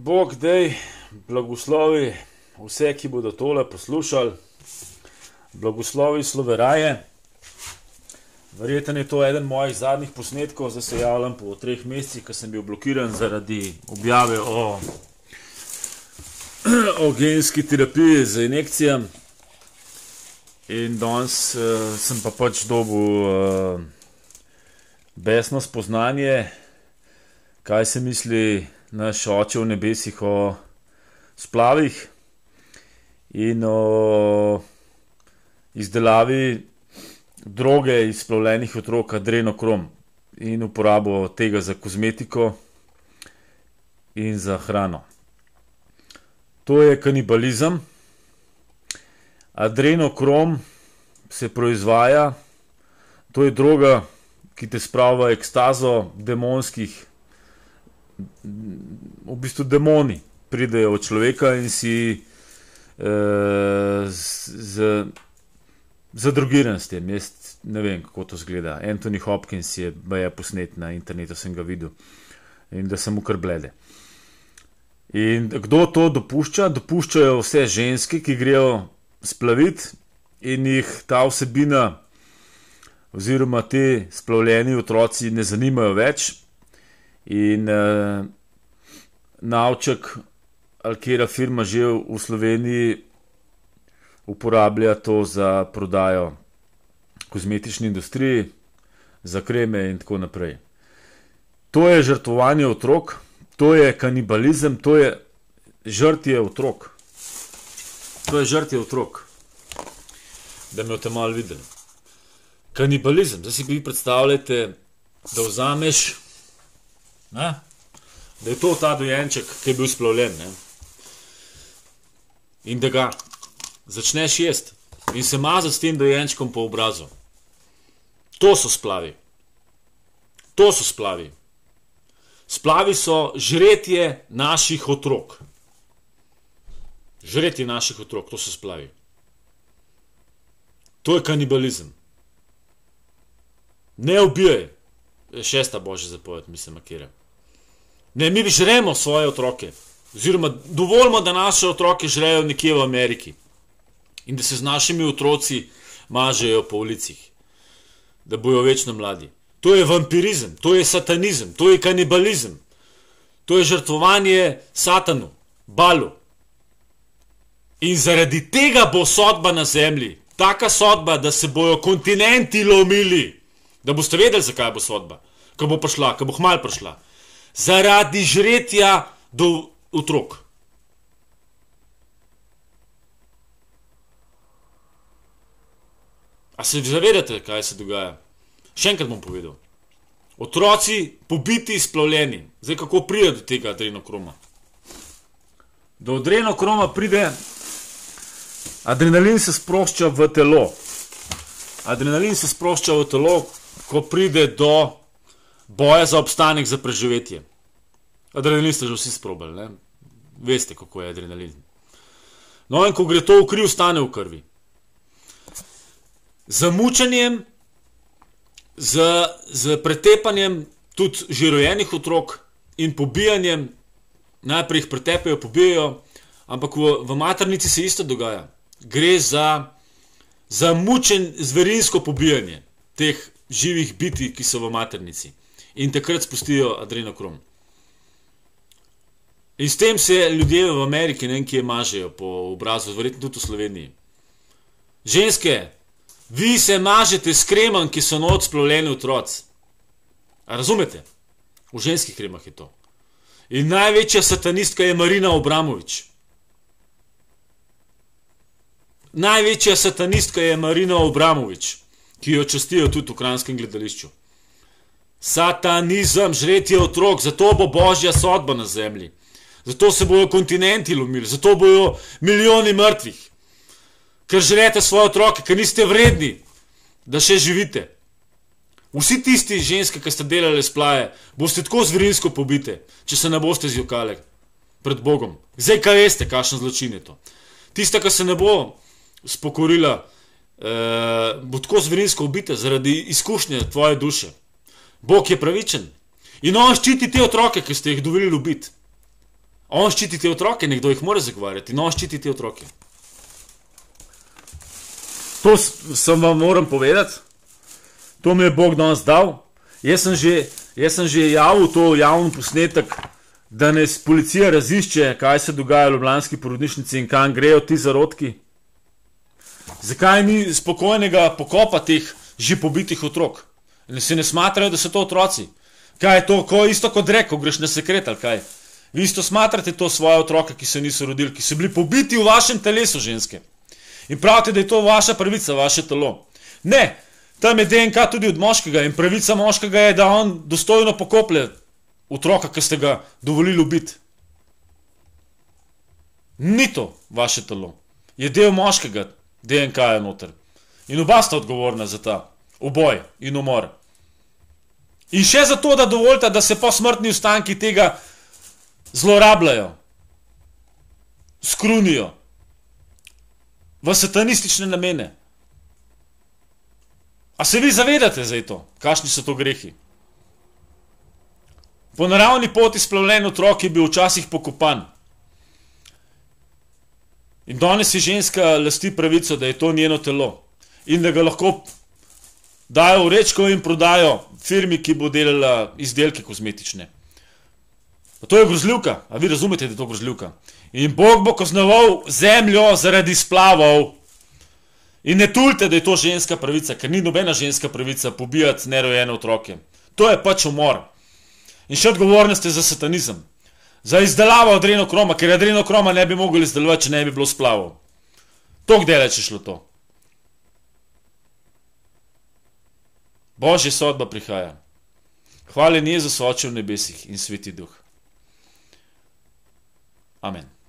Bog dej, blagoslovi vse, ki bodo tole poslušali, blagoslovi sloveraje. Verjetno je to eden mojih zadnjih posnetkov, zdaj se javljam po treh mesecih, ko sem bil blokiran zaradi objave o, o genski terapiji z injekcijami. In danes uh, sem pa pač dobil uh, besno spoznanje, kaj se misli naš oče v nebesih o splavih in o izdelavi droge izplavljenih otrok, adrenokrom in uporabo tega za kozmetiko in za hrano. To je kanibalizem. Adrenokrom se proizvaja, to je droga, ki te spravlja v ekstazo demonskih vsega, v bistvu demoni pridejo v človeka in si eh, zadrugiran s tem. Jaz ne vem, kako to zgleda. Anthony Hopkins je bil posnet na internetu, sem ga videl in da sem mu kar blede. In kdo to dopušča? Dopuščajo vse ženske, ki grejo splaviti in jih ta vsebina. Oziroma, ti splavljeni otroci ne zanimajo več, In uh, eh, navček, ali kera firma že v Sloveniji uporablja to za prodajo kozmetični industriji, za kreme in tako naprej. To je žrtvovanje otrok, to je kanibalizem, to je žrtje otrok. To je žrtje otrok. Da me o tem malo videli. Kanibalizem, zdaj si vi predstavljate, da vzameš Ne? Da je to ta dojenček, ki je bil splavljen. Ne? In da ga začneš jesti in se mazati s tem dojenčkom po obrazu. To so splavi. To so splavi. Splavi so žretje naših otrok. Žretje naših otrok, to so splavi. To je kanibalizem. Ne ubijaj. Šesta božja zapoved, mislim, akirja. Ne, mi žremo svoje otroke. Oziroma, dovoljmo, da naše otroke žrejo nekje v Ameriki in da se z našimi otroci mažejo po ulicah, da bojo večno mladi. To je vampirizem, to je satanizem, to je kanibalizem, to je žrtvovanje satanu, balu. In zaradi tega bo sodba na zemlji, taka sodba, da se bojo kontinenti lomili. Da boste vedeli, zakaj bo sodba, ko bo prišla, ko bo hmal prišla zaradi žretja do otrok. A se zavedate, kaj se dogaja? Še enkrat bom povedal. Otroci pobiti, splavljeni. Zdaj, kako pride do tega adrenokroma? Do adrenokroma pride, adrenalin se sprošča v telo. Adrenalin se sprošča v telo, ko pride do adrenokroma boja za obstanek, za preživetje. Adrenalin ste že vsi sprobali, ne? veste, kako je adrenalin. No, in ko gre to v krvi, ostane v krvi. Z mučenjem, z, z pretepanjem tudi žirojenih otrok in pobijanjem, najprej jih pretepejo, pobijajo, ampak v, v maternici se isto dogaja. Gre za zamučen zverinsko pobijanje teh živih bitij, ki so v maternici in takrat spustijo adrenalin. In s tem se ljudje v Ameriki, ne vem, ki je mažejo po obrazu, verjetno tudi v Sloveniji. Ženske, vi se mažete s kremom, ki so noč splavljeni otroci. Razumete? V ženskih kremah je to. In največja satanistka je Marina Obramovič. Največja satanistka je Marina Obramovič, ki jo častijo tudi v ukrajinskem gledališču. Satanizem, žretje otrok, zato bo božja sodba na zemlji. Zato se bodo kontinenti lomili, zato bodo milijoni mrtvih. Ker žrete svoje otroke, ker niste vredni, da še živite. Vsi tisti ženske, ki ste delali splaje, boste tako zvirinsko pobite, če se ne boste zjokale pred Bogom. Zdaj, kaj veste, kakšno zločin je to. Tista, ki se ne bo spokorila, eh, bo tako zvirinsko ubita zaradi izkušnje tvoje duše. Bog je pravičen. In on ščiti te otroke, ki ste jih dovolili ljubiti. On ščiti te otroke, nekdo jih mora zagovarjati. In on ščiti te otroke. To sem vam moram povedati. To mi je Bog danes dal. Jaz sem že, jaz sem že javil to javno posnetek, da ne policija razišče, kaj se dogaja v Ljubljanski porodnišnici in kam grejo ti zarodki. Zakaj ni spokojnega pokopa teh že pobitih otrok? In se ne smatrajo, da so to otroci. Kaj je to, ko isto kot reko, greš na sekret ali kaj? Vi isto smatrate to svoje otroke, ki se niso rodili, ki so bili pobiti v vašem telesu ženske. In pravite, da je to vaša pravica, vaše telo. Ne, tam je DNK tudi od moškega in pravica moškega je, da on dostojno pokoplje otroka, ki ste ga dovolili ubiti. Ni to vaše telo. Je del moškega DNK-ja noter. In oba sta odgovorna za ta oboj in umor. In še zato, da dovolite, da se posmrtni ostanki tega zlorabljajo, skrunijo v satanistične namene. A se vi zavedate za to, kakšni so to grehi? Po naravni poti splavljen otrok je bil včasih pokopan. In danes je ženska lasti pravico, da je to njeno telo in da ga lahko dajo v rečko in prodajo firmi, ki bo delala izdelke kozmetične. Pa to je grozljivka, a vi razumete, da je to grozljivka. In Bog bo kaznoval zemljo zaradi splavov. In ne tujte, da je to ženska pravica, ker ni nobena ženska pravica pobijati nerojene otroke. To je pač umor. In še odgovorni ste za satanizem. Za izdelavo adrenokroma, ker adrenokroma ne bi mogli izdelovati, če ne bi bilo splavov. To kdaj reče šlo to? Božja sodba prihaja. Hvala Jezusu, oče v nebesih in sveti duh. Amen.